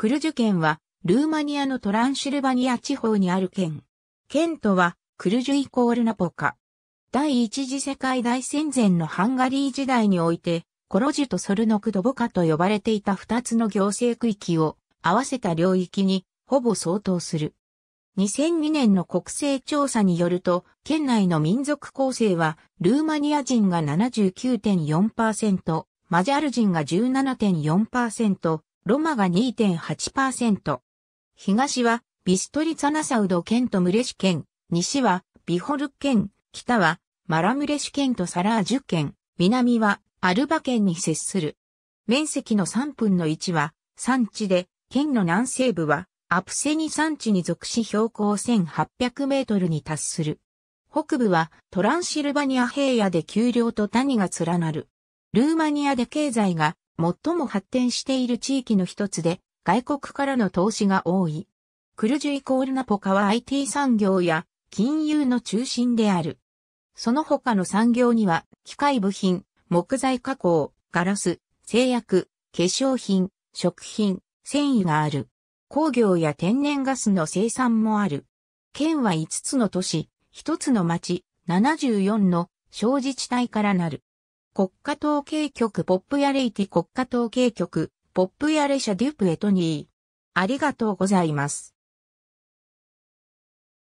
クルジュ県は、ルーマニアのトランシルバニア地方にある県。県とは、クルジュイコールナポカ。第一次世界大戦前のハンガリー時代において、コロジュとソルノクドボカと呼ばれていた二つの行政区域を合わせた領域に、ほぼ相当する。2002年の国勢調査によると、県内の民族構成は、ルーマニア人が79.4%、マジャル人が17.4%、ロマが2.8%。東はビストリツァナサウド県とムレシ県、西はビホル県、北はマラムレシ県とサラージュ県、南はアルバ県に接する。面積の3分の1は山地で、県の南西部はアプセニ山地に属し標高1800メートルに達する。北部はトランシルバニア平野で丘陵と谷が連なる。ルーマニアで経済が最も発展している地域の一つで、外国からの投資が多い。クルジュイコールナポカは IT 産業や金融の中心である。その他の産業には、機械部品、木材加工、ガラス、製薬、化粧品、食品、繊維がある。工業や天然ガスの生産もある。県は5つの都市、1つの町、74の小自治体からなる。国家統計局ポップヤレイティ国家統計局、ポップヤレシャデュプエトニー。ありがとうございます。